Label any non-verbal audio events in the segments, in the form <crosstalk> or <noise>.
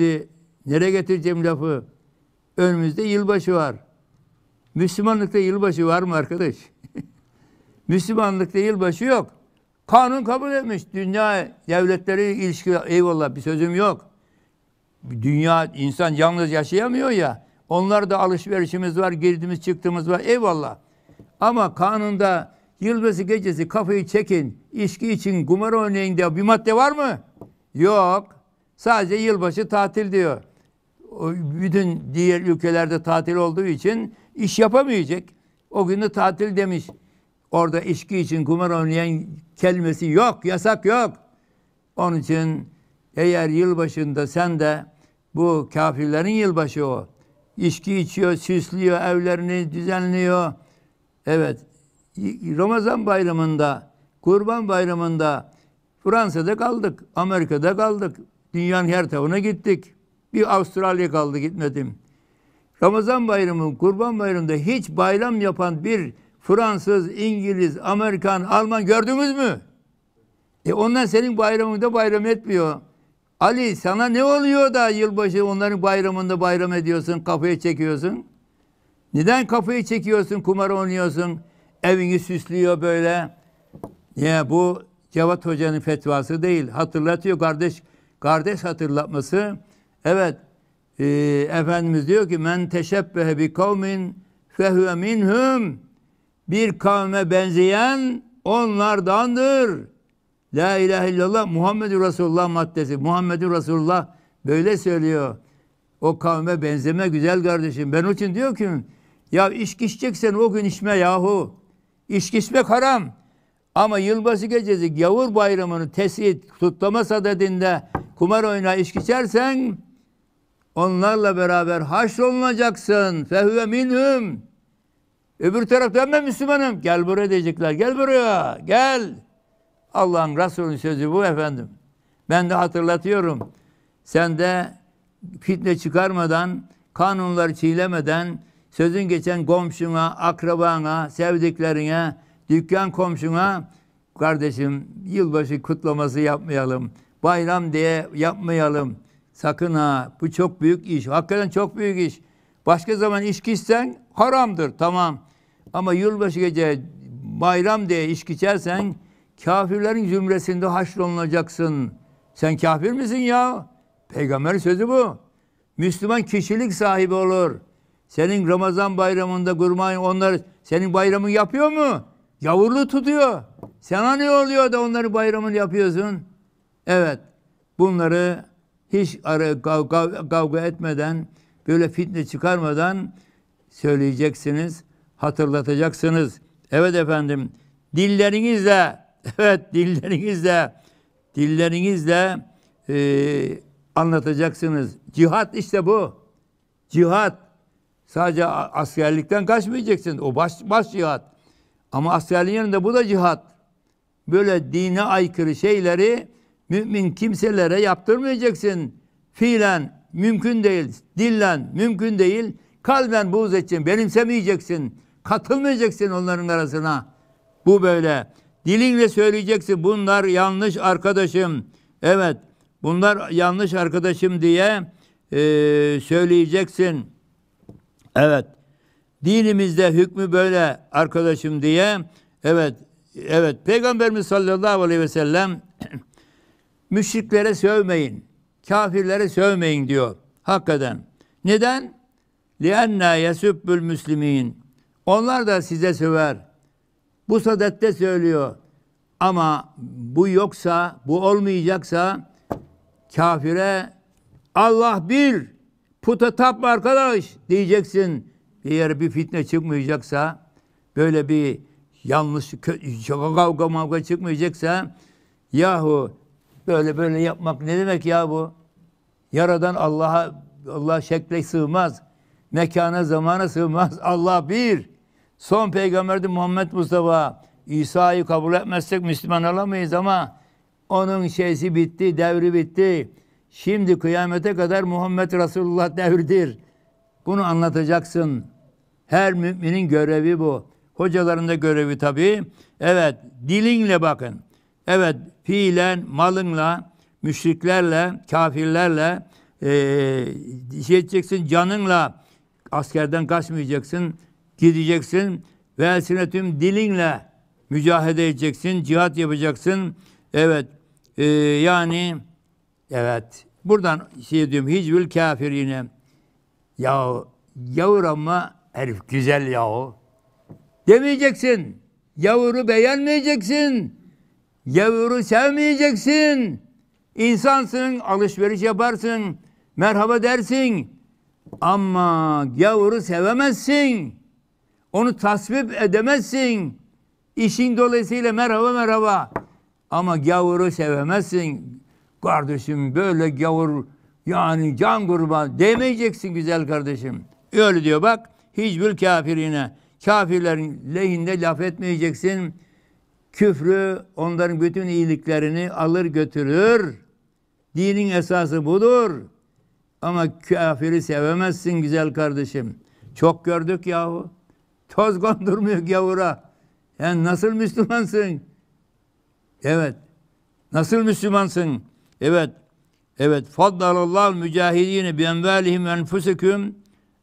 Şimdi nereye getireceğim lafı? Önümüzde yılbaşı var. Müslümanlıkta yılbaşı var mı arkadaş? <laughs> Müslümanlıkta yılbaşı yok. Kanun kabul etmiş. Dünya devletleri ilişki eyvallah bir sözüm yok. Dünya insan yalnız yaşayamıyor ya. Onlar da alışverişimiz var, girdiğimiz çıktığımız var. Eyvallah. Ama kanunda yılbaşı gecesi kafayı çekin, içki için kumar oynayın diye bir madde var mı? Yok. Sadece yılbaşı tatil diyor. Bütün diğer ülkelerde tatil olduğu için iş yapamayacak. O günü tatil demiş. Orada içki için kumar oynayan kelimesi yok, yasak yok. Onun için eğer yılbaşında sen de bu kafirlerin yılbaşı o. İçki içiyor, süslüyor, evlerini düzenliyor. Evet, Ramazan bayramında, Kurban bayramında Fransa'da kaldık, Amerika'da kaldık, Dünyanın her tarafına gittik. Bir Avustralya kaldı gitmedim. Ramazan bayramı, kurban bayramında hiç bayram yapan bir Fransız, İngiliz, Amerikan, Alman gördünüz mü? E ondan senin bayramında bayram etmiyor. Ali sana ne oluyor da yılbaşı onların bayramında bayram ediyorsun, kafaya çekiyorsun? Neden kafayı çekiyorsun, kumar oynuyorsun? Evini süslüyor böyle. Ya bu Cevat Hoca'nın fetvası değil. Hatırlatıyor kardeş kardeş hatırlatması. Evet e, Efendimiz diyor ki men teşebbehe bi kavmin fehüve minhum bir kavme benzeyen onlardandır. La ilahe illallah Muhammedur Resulullah maddesi. Muhammedur Resulullah böyle söylüyor. O kavme benzeme güzel kardeşim. Ben için diyor ki ya içki içeceksen o gün içme yahu. İçki içmek haram. Ama yılbaşı gecesi gavur bayramını tesit kutlama sadedinde kumar oyna, içki içersen onlarla beraber haşrolunacaksın. Fehve minhum. Öbür tarafta ben Müslümanım. Gel buraya diyecekler. Gel buraya. Gel. Allah'ın Resulü'nün sözü bu efendim. Ben de hatırlatıyorum. Sen de fitne çıkarmadan, kanunları çiğlemeden, sözün geçen komşuna, akrabana, sevdiklerine, dükkan komşuna, kardeşim yılbaşı kutlaması yapmayalım bayram diye yapmayalım. Sakın ha bu çok büyük iş. Hakikaten çok büyük iş. Başka zaman içkiysen haramdır tamam. Ama yılbaşı gece bayram diye içki içersen kafirlerin zümresinde haşrolunacaksın. Sen kafir misin ya? Peygamber sözü bu. Müslüman kişilik sahibi olur. Senin Ramazan bayramında kurban onlar senin bayramın yapıyor mu? Yavurlu tutuyor. Sana ne oluyor da onları bayramını yapıyorsun? Evet, bunları hiç kavga, kavga etmeden, böyle fitne çıkarmadan söyleyeceksiniz, hatırlatacaksınız. Evet efendim, dillerinizle, <laughs> evet dillerinizle, dillerinizle e, anlatacaksınız. Cihat işte bu. Cihat. Sadece askerlikten kaçmayacaksın. O baş, baş cihat. Ama askerliğin yanında bu da cihat. Böyle dine aykırı şeyleri mümin kimselere yaptırmayacaksın. Fiilen mümkün değil, dillen mümkün değil, kalben buğz edeceksin, benimsemeyeceksin, katılmayacaksın onların arasına. Bu böyle. Dilinle söyleyeceksin bunlar yanlış arkadaşım. Evet bunlar yanlış arkadaşım diye e, söyleyeceksin. Evet dinimizde hükmü böyle arkadaşım diye. Evet evet Peygamberimiz sallallahu aleyhi ve sellem <clears throat> müşriklere sövmeyin, kafirlere sövmeyin diyor. Hakikaten. Neden? لِأَنَّا يَسُبُّ الْمُسْلِم۪ينَ Onlar da size söver. Bu sadette söylüyor. Ama bu yoksa, bu olmayacaksa kafire Allah bir, puta tapma arkadaş diyeceksin. Eğer bir fitne çıkmayacaksa, böyle bir yanlış kavga kavga çıkmayacaksa yahu Böyle böyle yapmak ne demek ya bu? Yaradan Allah'a Allah şekle sığmaz. Mekana zamana sığmaz. <laughs> Allah bir. Son peygamberdi Muhammed Mustafa. İsa'yı kabul etmezsek Müslüman olamayız ama onun şeysi bitti, devri bitti. Şimdi kıyamete kadar Muhammed Resulullah <laughs> devridir. Bunu anlatacaksın. Her müminin görevi bu. Hocaların da görevi tabii. Evet, dilinle bakın. Evet fiilen malınla, müşriklerle, kafirlerle e, şey edeceksin canınla askerden kaçmayacaksın, gideceksin ve tüm dilinle mücadele edeceksin, cihat yapacaksın. Evet e, yani evet buradan şey diyorum hicvül kafirine yahu yavur ama herif güzel yahu demeyeceksin. Yavuru beğenmeyeceksin. Yavru sevmeyeceksin. İnsansın, alışveriş yaparsın, merhaba dersin. Ama gavuru sevemezsin. Onu tasvip edemezsin. İşin dolayısıyla merhaba merhaba. Ama gavuru sevemezsin. Kardeşim böyle gavur yani can kurban demeyeceksin güzel kardeşim. Öyle diyor bak. hiçbir kafirine. Kafirlerin lehinde laf etmeyeceksin. Küfrü onların bütün iyiliklerini alır götürür. Dinin esası budur. Ama kafiri sevemezsin güzel kardeşim. Çok gördük yahu. Toz kondurmuyor gavura. Yani nasıl Müslümansın? Evet. Nasıl Müslümansın? Evet. Evet. Faddalallahu mücahidine bi envalihim enfusikum.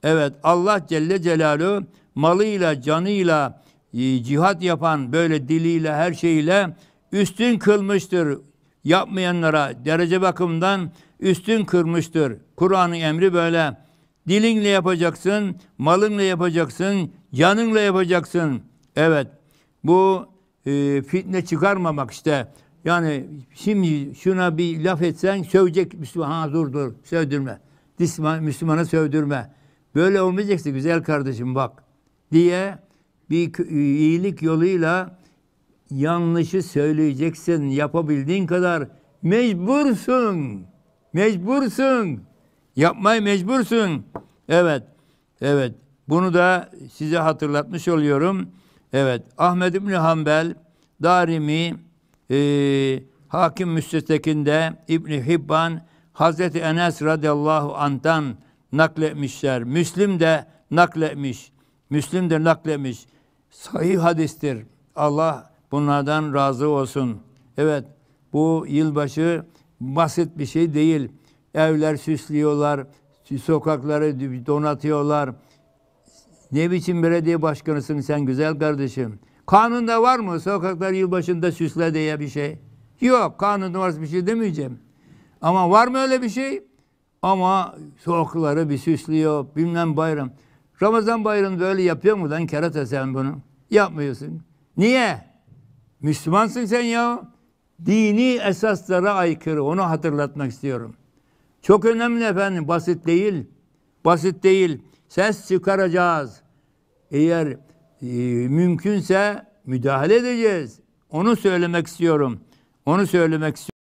Evet. Allah Celle Celaluhu malıyla, canıyla, ee, cihat yapan böyle diliyle her şeyle üstün kılmıştır. Yapmayanlara derece bakımından üstün kılmıştır. Kur'an'ın emri böyle. Dilinle yapacaksın, malınla yapacaksın, canınla yapacaksın. Evet. Bu e, fitne çıkarmamak işte. Yani şimdi şuna bir laf etsen sövecek Müslüman. Ha dur dur sövdürme. Müslümanı sövdürme. Böyle olmayacaksın güzel kardeşim bak diye bir e, iyilik yoluyla yanlışı söyleyeceksin yapabildiğin kadar mecbursun. Mecbursun. Yapmaya mecbursun. Evet. Evet. Bunu da size hatırlatmış oluyorum. Evet. Ahmed İbni Hanbel, Darimi, e, Hakim Müstetekinde İbni Hibban, Hazreti Enes radıyallahu anh'tan nakletmişler. Müslim de nakletmiş. Müslim de nakletmiş sahih hadistir. Allah bunlardan razı olsun. Evet bu yılbaşı basit bir şey değil. Evler süslüyorlar, sokakları donatıyorlar. Ne biçim belediye başkanısın sen güzel kardeşim? Kanunda var mı sokaklar yılbaşında süsle diye bir şey? Yok kanunda varsa bir şey demeyeceğim. Ama var mı öyle bir şey? Ama sokakları bir süslüyor bilmem bayram. Ramazan bayramında böyle yapıyor mu lan kerata sen bunu? Yapmıyorsun. Niye? Müslümansın sen ya. Dini esaslara aykırı. Onu hatırlatmak istiyorum. Çok önemli efendim. Basit değil. Basit değil. Ses çıkaracağız. Eğer e, mümkünse müdahale edeceğiz. Onu söylemek istiyorum. Onu söylemek istiyorum.